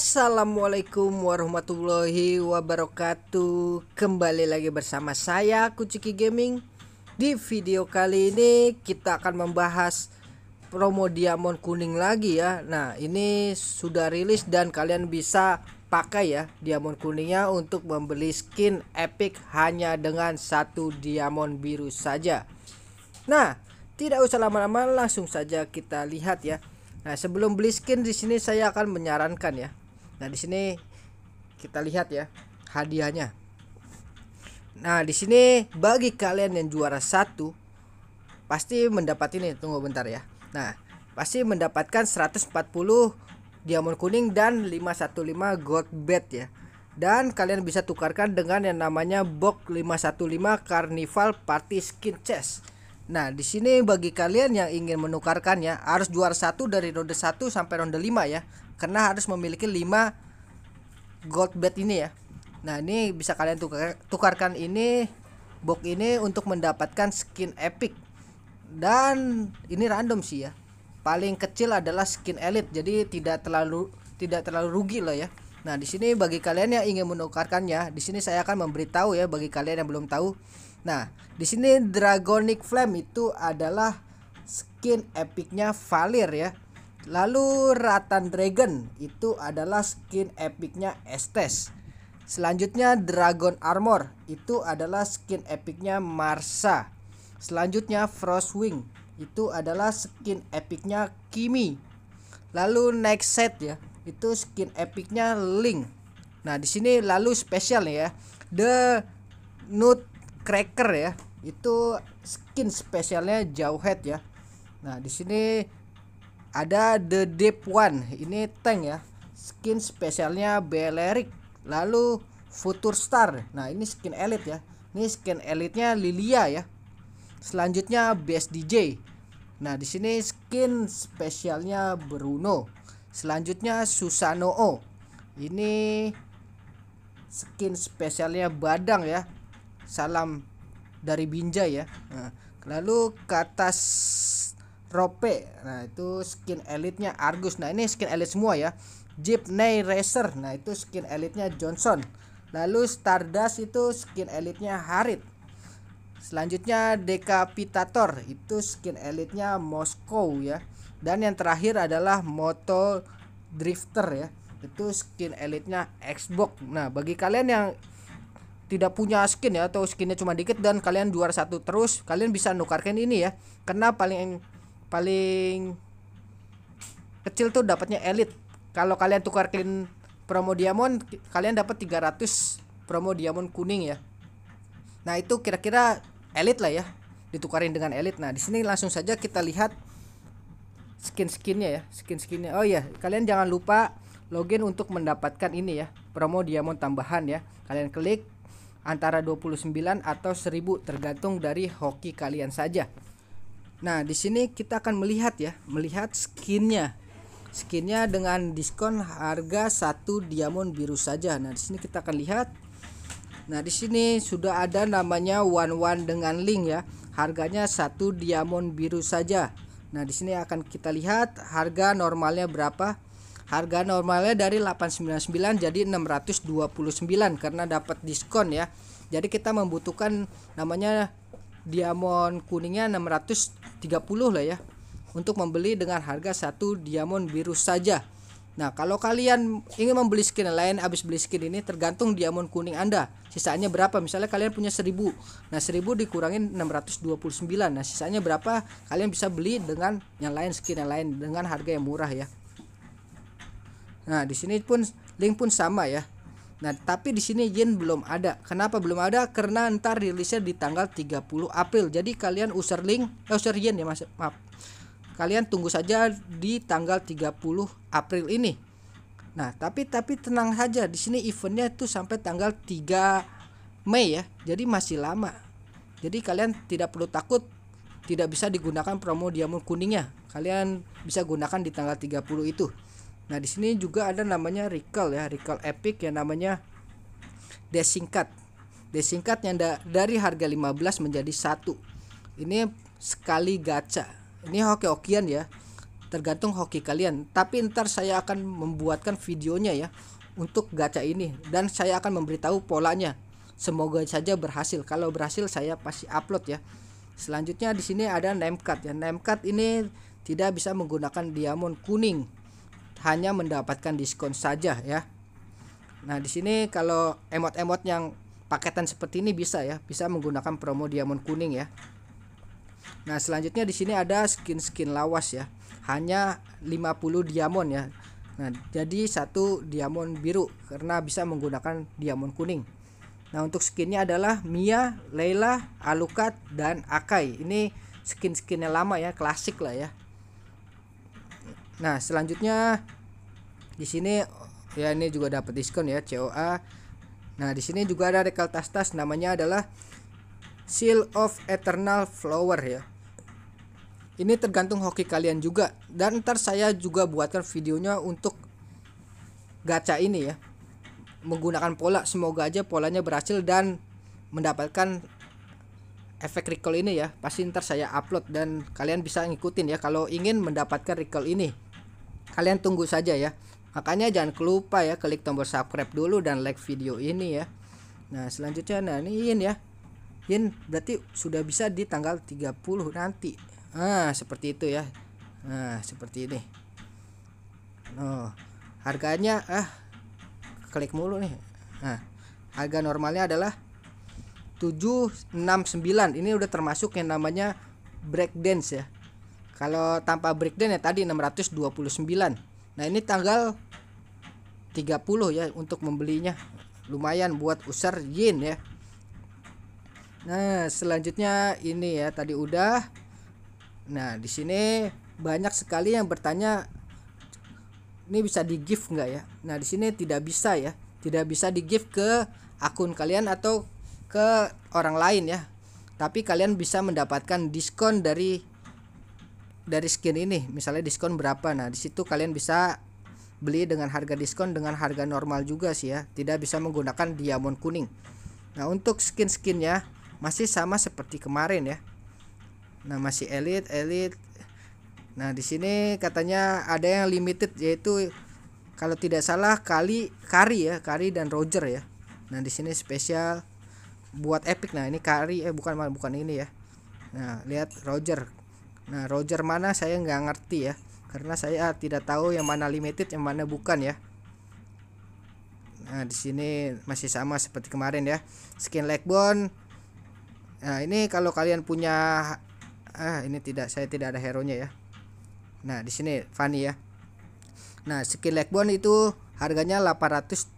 Assalamualaikum warahmatullahi wabarakatuh Kembali lagi bersama saya Kuciki Gaming Di video kali ini kita akan membahas promo diamond kuning lagi ya Nah ini sudah rilis dan kalian bisa pakai ya diamond kuningnya untuk membeli skin epic hanya dengan satu diamond biru saja Nah tidak usah lama-lama langsung saja kita lihat ya Nah, sebelum beli skin di sini saya akan menyarankan ya Nah, di sini kita lihat ya hadiahnya. Nah, di sini bagi kalian yang juara satu pasti mendapat ini. Tunggu bentar ya. Nah, pasti mendapatkan 140 diamond kuning dan 515 gold bed ya. Dan kalian bisa tukarkan dengan yang namanya box 515 Carnival Party Skin Chest. Nah, di sini bagi kalian yang ingin menukarkannya harus juara satu dari ronde 1 sampai ronde 5 ya. Karena harus memiliki 5 gold bet ini ya. Nah, ini bisa kalian tukar, tukarkan ini box ini untuk mendapatkan skin epic. Dan ini random sih ya. Paling kecil adalah skin elite, jadi tidak terlalu tidak terlalu rugi loh ya. Nah, di sini bagi kalian yang ingin menukarkannya, di sini saya akan memberitahu ya bagi kalian yang belum tahu Nah, di sini Dragonic Flame itu adalah skin epicnya Valir ya. Lalu Ratan Dragon itu adalah skin epicnya Estes. Selanjutnya Dragon Armor itu adalah skin epicnya Marsa. Selanjutnya Frostwing itu adalah skin epicnya Kimi. Lalu next set ya, itu skin epicnya Link. Nah, di sini lalu spesial ya. The Nut Cracker ya itu skin spesialnya Jauhead ya nah di sini ada The Deep One ini tank ya skin spesialnya Beleric lalu Future Star nah ini skin elite ya ini skin elitnya Lilia ya selanjutnya Best DJ. nah di sini skin spesialnya Bruno selanjutnya susano -O. ini skin spesialnya Badang ya salam dari binja ya. Nah, lalu ke atas Rope. Nah, itu skin elitnya Argus. Nah, ini skin elit semua ya. Jeep Nay Racer. Nah, itu skin elitnya Johnson. Lalu Stardust itu skin elitnya Harit. Selanjutnya Decapitator itu skin elitnya Moskow ya. Dan yang terakhir adalah Moto Drifter ya. Itu skin elitnya Xbox. Nah, bagi kalian yang tidak punya skin ya atau skinnya cuma dikit dan kalian juara satu terus kalian bisa nukarkan ini ya karena paling paling kecil tuh dapatnya elit kalau kalian tukarkan promo diamond kalian dapat 300 promo diamond kuning ya nah itu kira-kira elit lah ya ditukarin dengan elit nah di sini langsung saja kita lihat skin skinnya ya skin skinnya oh ya kalian jangan lupa login untuk mendapatkan ini ya promo diamond tambahan ya kalian klik antara 29 atau 1000 tergantung dari hoki kalian saja. Nah, di sini kita akan melihat ya, melihat skinnya. Skinnya dengan diskon harga satu diamond biru saja. Nah, di sini kita akan lihat. Nah, di sini sudah ada namanya one one dengan link ya. Harganya satu diamond biru saja. Nah, di sini akan kita lihat harga normalnya berapa. Harga normalnya dari 899 jadi 629 karena dapat diskon ya. Jadi kita membutuhkan namanya diamond kuningnya 630 lah ya untuk membeli dengan harga satu diamond biru saja. Nah, kalau kalian ingin membeli skin lain habis beli skin ini tergantung diamond kuning Anda. Sisanya berapa? Misalnya kalian punya 1000. Nah, 1000 dikurangin 629. Nah, sisanya berapa? Kalian bisa beli dengan yang lain skin yang lain dengan harga yang murah ya. Nah, di sini pun link pun sama ya. Nah, tapi di sini yen belum ada. Kenapa belum ada? Karena ntar rilisnya di tanggal 30 April. Jadi kalian user link, eh, user yen ya mas, maaf. Kalian tunggu saja di tanggal 30 April ini. Nah, tapi tapi tenang saja. Di sini eventnya itu sampai tanggal 3 Mei ya. Jadi masih lama. Jadi kalian tidak perlu takut tidak bisa digunakan promo diamond kuningnya. Kalian bisa gunakan di tanggal 30 itu. Nah, di sini juga ada namanya recall ya, recall epic yang namanya desingkat. Desingkat yang da dari harga 15 menjadi 1. Ini sekali gacha. Ini hoki-hokian ya. Tergantung hoki kalian. Tapi ntar saya akan membuatkan videonya ya untuk gacha ini dan saya akan memberitahu polanya. Semoga saja berhasil. Kalau berhasil saya pasti upload ya. Selanjutnya di sini ada name card ya. Name card ini tidak bisa menggunakan diamond kuning hanya mendapatkan diskon saja ya. Nah, di sini kalau emot-emot yang paketan seperti ini bisa ya, bisa menggunakan promo diamond kuning ya. Nah, selanjutnya di sini ada skin-skin lawas ya. Hanya 50 diamond ya. Nah, jadi satu diamond biru karena bisa menggunakan diamond kuning. Nah, untuk skinnya adalah Mia, Leila, Alucard, dan Akai. Ini skin-skinnya lama ya, klasik lah ya. Nah, selanjutnya di sini ya ini juga dapat diskon ya COA. Nah, di sini juga ada recall tas-tas namanya adalah Seal of Eternal Flower ya. Ini tergantung hoki kalian juga dan ntar saya juga buatkan videonya untuk gacha ini ya. Menggunakan pola semoga aja polanya berhasil dan mendapatkan efek recall ini ya pasti ntar saya upload dan kalian bisa ngikutin ya kalau ingin mendapatkan recall ini kalian tunggu saja ya. Makanya jangan lupa ya klik tombol subscribe dulu dan like video ini ya. Nah, selanjutnya nah ini in ya. in berarti sudah bisa di tanggal 30 nanti. nah seperti itu ya. Nah, seperti ini. Oh, harganya ah klik mulu nih. Nah, harga normalnya adalah 769. Ini udah termasuk yang namanya break dance ya. Kalau tanpa breakdown ya tadi 629. Nah, ini tanggal 30 ya untuk membelinya. Lumayan buat user yin ya. Nah, selanjutnya ini ya tadi udah. Nah, di sini banyak sekali yang bertanya ini bisa di gift enggak ya? Nah, di sini tidak bisa ya. Tidak bisa di gift ke akun kalian atau ke orang lain ya. Tapi kalian bisa mendapatkan diskon dari dari skin ini misalnya diskon berapa nah disitu kalian bisa beli dengan harga diskon dengan harga normal juga sih ya tidak bisa menggunakan diamond kuning nah untuk skin-skinnya masih sama seperti kemarin ya nah masih elite elite nah di sini katanya ada yang limited yaitu kalau tidak salah kali kari ya kari dan roger ya nah di sini spesial buat epic nah ini kari eh bukan bukan ini ya nah lihat roger Nah, Roger mana saya nggak ngerti ya, karena saya tidak tahu yang mana limited, yang mana bukan ya. Nah, di sini masih sama seperti kemarin ya. Skin Legbone. Nah, ini kalau kalian punya ah ini tidak saya tidak ada hero-nya ya. Nah, di sini Fanny ya. Nah, skin Legbone itu harganya 800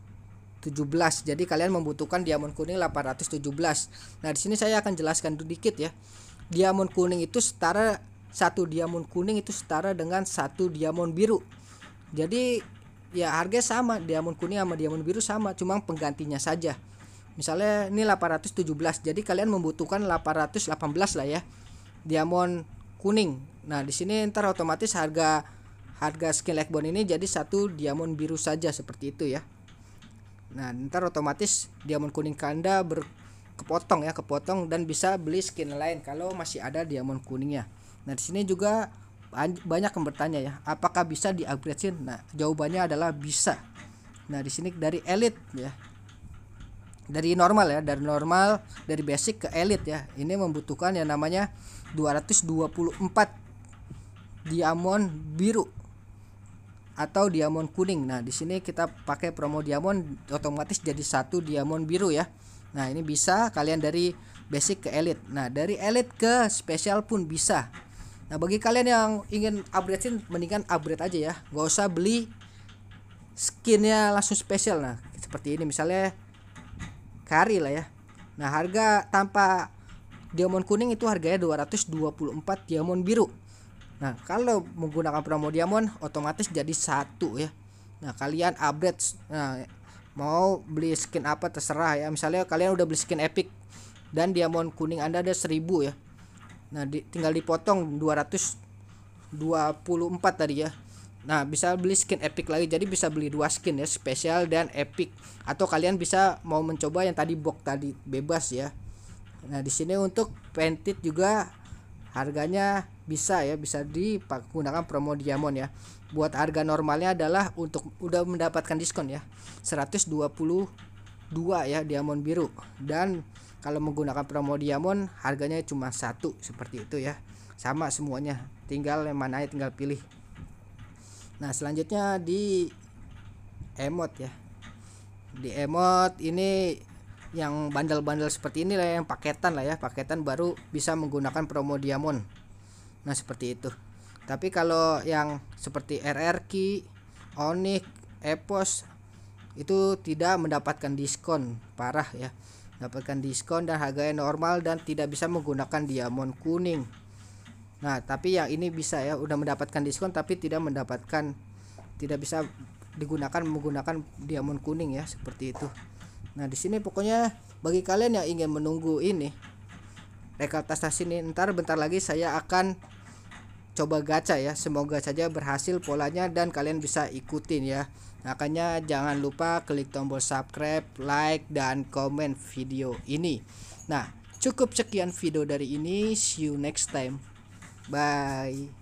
17. Jadi kalian membutuhkan diamond kuning 817. Nah, di sini saya akan jelaskan sedikit ya. Diamond kuning itu setara satu diamond kuning itu setara dengan satu diamond biru jadi ya harga sama diamond kuning sama diamond biru sama cuma penggantinya saja misalnya ini 817 jadi kalian membutuhkan 818 lah ya diamond kuning nah di sini ntar otomatis harga harga skin legbone ini jadi satu diamond biru saja seperti itu ya nah ntar otomatis diamond kuning kanda berkepotong ya kepotong dan bisa beli skin lain kalau masih ada diamond kuningnya Nah, di sini juga banyak yang bertanya ya, apakah bisa diupgrade Nah, jawabannya adalah bisa. Nah, di sini dari elit ya. Dari normal ya, dari normal dari basic ke elit ya. Ini membutuhkan yang namanya 224 diamond biru atau diamond kuning. Nah, di sini kita pakai promo diamond otomatis jadi satu diamond biru ya. Nah, ini bisa kalian dari basic ke elite. Nah, dari elite ke spesial pun bisa. Nah bagi kalian yang ingin upgrade mendingan upgrade aja ya Gak usah beli skinnya langsung spesial Nah seperti ini misalnya kari lah ya Nah harga tanpa diamond kuning itu harganya 224 diamond biru Nah kalau menggunakan promo diamond otomatis jadi satu ya Nah kalian upgrade nah, mau beli skin apa terserah ya misalnya kalian udah beli skin epic dan diamond kuning anda ada 1000 ya nah di, tinggal dipotong 224 tadi ya nah bisa beli skin epic lagi jadi bisa beli dua skin ya spesial dan epic atau kalian bisa mau mencoba yang tadi box tadi bebas ya nah di sini untuk painted juga harganya bisa ya bisa digunakan promo diamond ya buat harga normalnya adalah untuk udah mendapatkan diskon ya 122 ya diamond biru dan kalau menggunakan promo diamond harganya cuma satu seperti itu ya sama semuanya tinggal yang mana tinggal pilih nah selanjutnya di emot ya di emot ini yang bandel-bandel seperti ini lah yang paketan lah ya paketan baru bisa menggunakan promo diamond nah seperti itu tapi kalau yang seperti RRQ Onyx Epos itu tidak mendapatkan diskon parah ya dapatkan diskon dan harganya normal dan tidak bisa menggunakan diamond kuning nah tapi yang ini bisa ya udah mendapatkan diskon tapi tidak mendapatkan tidak bisa digunakan menggunakan diamond kuning ya seperti itu nah di sini pokoknya bagi kalian yang ingin menunggu ini tas tas ini ntar bentar lagi saya akan coba gacha ya semoga saja berhasil polanya dan kalian bisa ikutin ya makanya jangan lupa klik tombol subscribe like dan komen video ini nah cukup sekian video dari ini see you next time bye